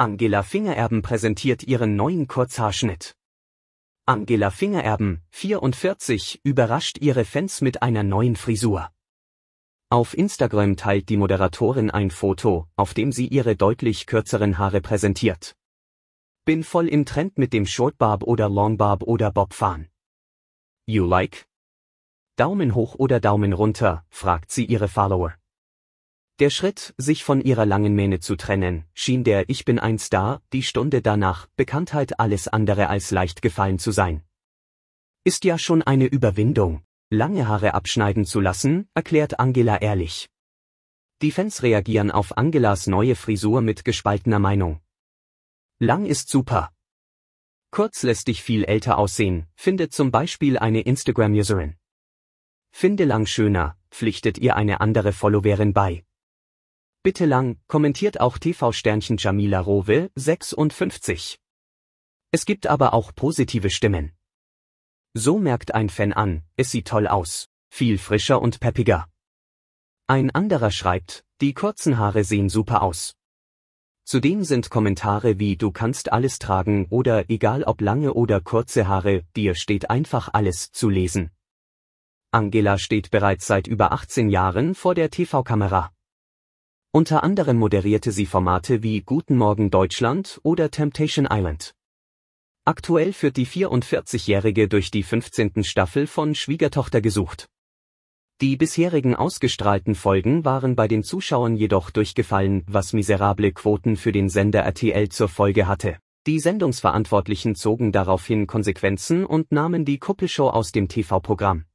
Angela Fingererben präsentiert ihren neuen Kurzhaarschnitt. Angela Fingererben, 44, überrascht ihre Fans mit einer neuen Frisur. Auf Instagram teilt die Moderatorin ein Foto, auf dem sie ihre deutlich kürzeren Haare präsentiert. Bin voll im Trend mit dem Shortbarb oder Longbarb oder Bobfahren. You like? Daumen hoch oder Daumen runter, fragt sie ihre Follower. Der Schritt, sich von ihrer langen Mähne zu trennen, schien der Ich bin ein Star, die Stunde danach, Bekanntheit alles andere als leicht gefallen zu sein. Ist ja schon eine Überwindung, lange Haare abschneiden zu lassen, erklärt Angela ehrlich. Die Fans reagieren auf Angelas neue Frisur mit gespaltener Meinung. Lang ist super. Kurz lässt dich viel älter aussehen, findet zum Beispiel eine Instagram-Userin. Finde lang schöner, pflichtet ihr eine andere Followerin bei. Bitte lang, kommentiert auch TV-Sternchen Jamila Rowe, 56. Es gibt aber auch positive Stimmen. So merkt ein Fan an, es sieht toll aus, viel frischer und peppiger. Ein anderer schreibt, die kurzen Haare sehen super aus. Zudem sind Kommentare wie du kannst alles tragen oder egal ob lange oder kurze Haare, dir steht einfach alles zu lesen. Angela steht bereits seit über 18 Jahren vor der TV-Kamera. Unter anderem moderierte sie Formate wie Guten Morgen Deutschland oder Temptation Island. Aktuell führt die 44-Jährige durch die 15. Staffel von Schwiegertochter gesucht. Die bisherigen ausgestrahlten Folgen waren bei den Zuschauern jedoch durchgefallen, was miserable Quoten für den Sender RTL zur Folge hatte. Die Sendungsverantwortlichen zogen daraufhin Konsequenzen und nahmen die Kuppelshow aus dem TV-Programm.